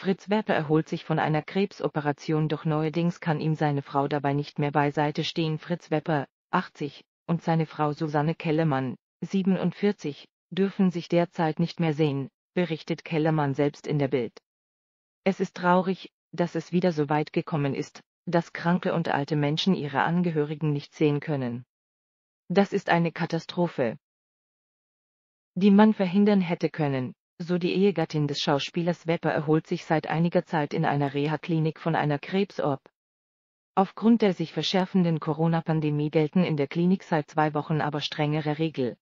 Fritz Werper erholt sich von einer Krebsoperation, doch neuerdings kann ihm seine Frau dabei nicht mehr beiseite stehen. Fritz Werper, 80, und seine Frau Susanne Kellermann, 47, dürfen sich derzeit nicht mehr sehen, berichtet Kellermann selbst in der Bild. Es ist traurig, dass es wieder so weit gekommen ist, dass kranke und alte Menschen ihre Angehörigen nicht sehen können. Das ist eine Katastrophe, die man verhindern hätte können, so die Ehegattin des Schauspielers Wepper erholt sich seit einiger Zeit in einer Reha-Klinik von einer Krebsorb. Aufgrund der sich verschärfenden Corona-Pandemie gelten in der Klinik seit zwei Wochen aber strengere Regeln.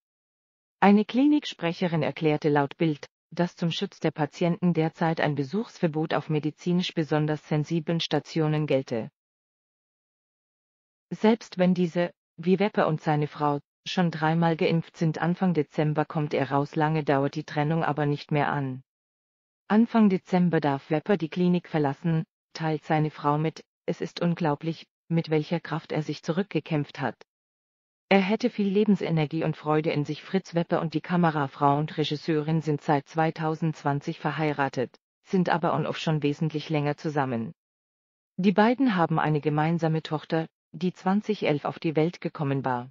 Eine Klinik-Sprecherin erklärte laut Bild, dass zum Schutz der Patienten derzeit ein Besuchsverbot auf medizinisch besonders sensiblen Stationen gelte. Selbst wenn diese, wie Wepper und seine Frau, schon dreimal geimpft sind. Anfang Dezember kommt er raus, lange dauert die Trennung aber nicht mehr an. Anfang Dezember darf Wepper die Klinik verlassen, teilt seine Frau mit, es ist unglaublich, mit welcher Kraft er sich zurückgekämpft hat. Er hätte viel Lebensenergie und Freude in sich. Fritz Wepper und die Kamerafrau und Regisseurin sind seit 2020 verheiratet, sind aber on off schon wesentlich länger zusammen. Die beiden haben eine gemeinsame Tochter, die 2011 auf die Welt gekommen war.